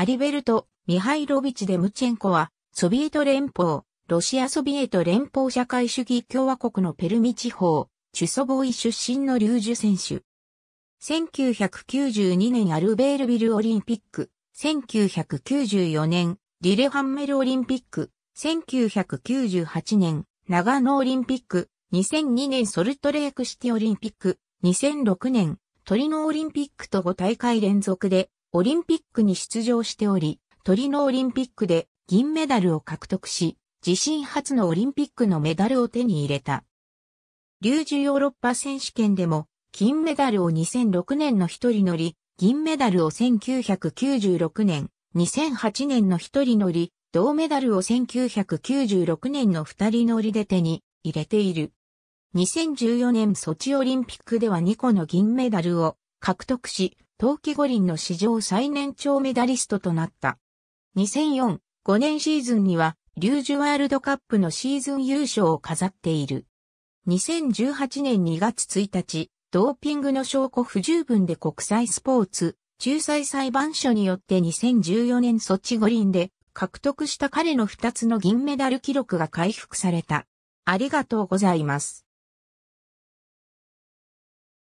アリベルト・ミハイロビチ・デムチェンコは、ソビエト連邦、ロシアソビエト連邦社会主義共和国のペルミ地方、チュソボイ出身のリュージュ選手。1992年アルベールビルオリンピック、1994年リレハンメルオリンピック、1998年長野オリンピック、2002年ソルトレークシティオリンピック、2006年トリノオリンピックと5大会連続でオリンピックに出場しており、トリノオリンピックで銀メダルを獲得し、自身初のオリンピックのメダルを手に入れた。リュージュヨーロッパ選手権でも、金メダルを2006年の一人乗り、銀メダルを1996年、2008年の一人乗り、銅メダルを1996年の二人乗りで手に入れている。2014年ソチオリンピックでは2個の銀メダルを獲得し、冬季五輪の史上最年長メダリストとなった。2004、5年シーズンには、リュージュワールドカップのシーズン優勝を飾っている。2018年2月1日、ドーピングの証拠不十分で国際スポーツ、仲裁裁判所によって2014年ソチ五輪で獲得した彼の2つの銀メダル記録が回復された。ありがとうございます。